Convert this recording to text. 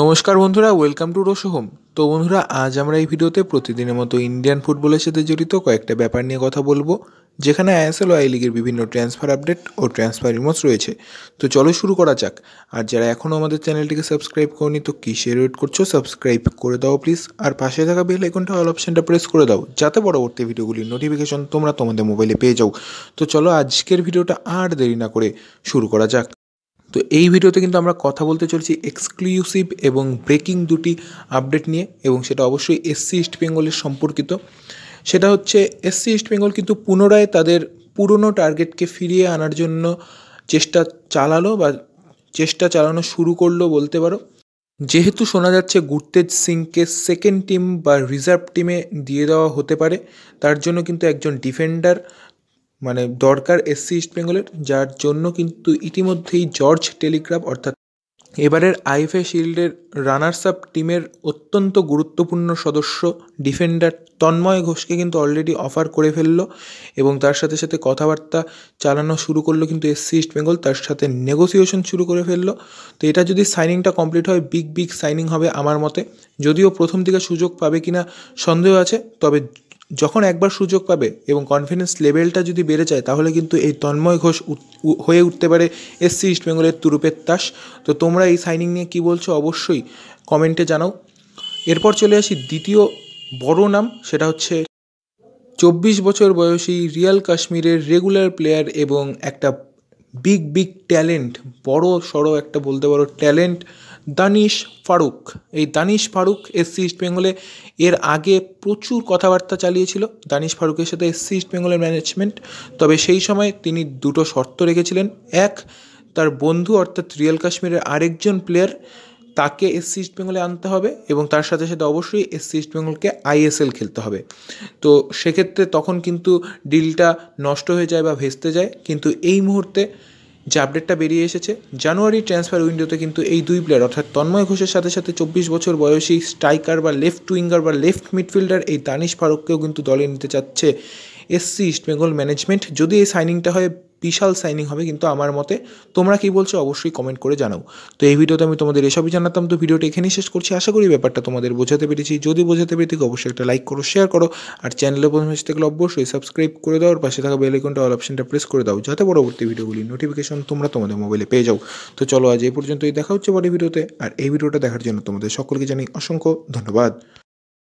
নমস্কার বন্ধুরা welcome to রোশো home তো বন্ধুরা আজ আমরা এই ভিডিওতে প্রতিদিনের মতো ইন্ডিয়ান ফুটবলের সাথে জড়িত কয়েকটা ব্যাপার নিয়ে কথা বলবো যেখানে আইএসএল ও আই লিগের বিভিন্ন ট্রান্সফার আপডেট ও ট্রান্সফার রিমোটস রয়েছে তো চলো শুরু করা যাক আর যারা এখনও আমাদের চ্যানেলটিকে সাবস্ক্রাইব করনি তো শেয়ার ওয়েট করছো সাবস্ক্রাইব করে দাও প্লিজ আর পাশে থাকা বেল আইকনটা অল অপশানটা প্রেস করে দাও যাতে পরবর্তী ভিডিওগুলির নোটিফিকেশন তোমরা তোমাদের মোবাইলে পেয়ে যাও তো চলো আজকের ভিডিওটা আর দেরি না করে শুরু করা যাক তো এই ভিডিওতে কিন্তু আমরা কথা বলতে চলেছি এক্সক্লুসিভ এবং ব্রেকিং দুটি আপডেট নিয়ে এবং সেটা অবশ্যই এসসি ইস্ট বেঙ্গলের সম্পর্কিত সেটা হচ্ছে এসসি ইস্ট বেঙ্গল কিন্তু পুনরায় তাদের পুরনো টার্গেটকে ফিরিয়ে আনার জন্য চেষ্টা চালালো বা চেষ্টা চালানো শুরু করলো বলতে পারো যেহেতু শোনা যাচ্ছে গুরতেজ সিংকে সেকেন্ড টিম বা রিজার্ভ টিমে দিয়ে দেওয়া হতে পারে তার জন্য কিন্তু একজন ডিফেন্ডার মানে দরকার এসসি ইস্ট বেঙ্গলের যার জন্য কিন্তু ইতিমধ্যেই জর্জ টেলিগ্রাফ অর্থাৎ এবারের আইএফএ শিল্ডের রানার্স আপ টিমের অত্যন্ত গুরুত্বপূর্ণ সদস্য ডিফেন্ডার তন্ময় ঘোষকে কিন্তু অলরেডি অফার করে ফেলল এবং তার সাথে সাথে কথাবার্তা চালানো শুরু করলো কিন্তু এসসি ইস্ট বেঙ্গল তার সাথে নেগোসিয়েশন শুরু করে ফেললো তো এটা যদি সাইনিংটা কমপ্লিট হয় বিগ বিগ সাইনিং হবে আমার মতে যদিও প্রথম দিকে সুযোগ পাবে কিনা সন্দেহ আছে তবে যখন একবার সুযোগ পাবে এবং কনফিডেন্স লেভেলটা যদি বেড়ে যায় তাহলে কিন্তু এই তন্ময় ঘোষ হয়ে উঠতে পারে এসসি ইস্টবেঙ্গলের তুরুপের তাস তো তোমরা এই সাইনিং নিয়ে কি বলছো অবশ্যই কমেন্টে জানাও এরপর চলে আসি দ্বিতীয় বড় নাম সেটা হচ্ছে চব্বিশ বছর বয়সী রিয়াল কাশ্মীরের রেগুলার প্লেয়ার এবং একটা বিগ বিগ ট্যালেন্ট বড় সড়ো একটা বলতে পারো ট্যালেন্ট দানিশ ফারুক এই দানিশ ফারুক এসসি ইস্ট বেঙ্গলে এর আগে প্রচুর কথাবার্তা চালিয়েছিল দানিশ ফারুকের সাথে এসসি ইস্ট বেঙ্গলের ম্যানেজমেন্ট তবে সেই সময় তিনি দুটো শর্ত রেখেছিলেন এক তার বন্ধু অর্থাৎ রিয়েল কাশ্মীরের আরেকজন প্লেয়ার তাকে এসসি ইস্ট বেঙ্গলে আনতে হবে এবং তার সাথে সাথে অবশ্যই এসসি ইস্ট বেঙ্গলকে আইএসএল খেলতে হবে তো সেক্ষেত্রে তখন কিন্তু ডিলটা নষ্ট হয়ে যায় বা ভেস্তে যায় কিন্তু এই মুহূর্তে যে আপডেটটা বেরিয়ে এসেছে জানুয়ারি ট্রান্সফার উইন্ডোতে কিন্তু এই দুই প্লেয়ার অর্থাৎ তন্ময় ঘোষের সাথে সাথে চব্বিশ বছর বয়সী স্ট্রাইকার বা লেফট উইঙ্গার বা লেফট মিডফিল্ডার এই দানিশ ফারুককেও কিন্তু দলে নিতে চাচ্ছে এসসি ইস্টবেঙ্গল ম্যানেজমেন্ট যদি এই সাইনিংটা হয় বিশাল সাইনিং হবে কিন্তু আমার মতে তোমরা কি বলছো অবশ্যই কমেন্ট করে জানাও তো এই ভিডিওতে আমি তোমাদের এসবই জানাতাম তো ভিডিওটি এখানেই শেষ করছি আশা করি ব্যাপারটা তোমাদের বোঝাতে পেরেছি যদি বোঝাতে পেরে থাকে অবশ্যই একটা লাইক করো শেয়ার করো আর চ্যানেলে প্রথম হচ্ছে থাকলে অবশ্যই সাবস্ক্রাইব করে দাও আর পাশে থাকা বেল আইকনটা অল অপশনটা প্রেস করে দাও যাতে পরবর্তী ভিডিওগুলি নোটিফিকেশন তোমরা তোমাদের মোবাইলে পেয়ে যাও তো চলো আজ এই পর্যন্তই দেখা হচ্ছে পরে ভিডিওতে আর এই ভিডিওটা দেখার জন্য তোমাদের সকলকে জানাই অসংখ্য ধন্যবাদ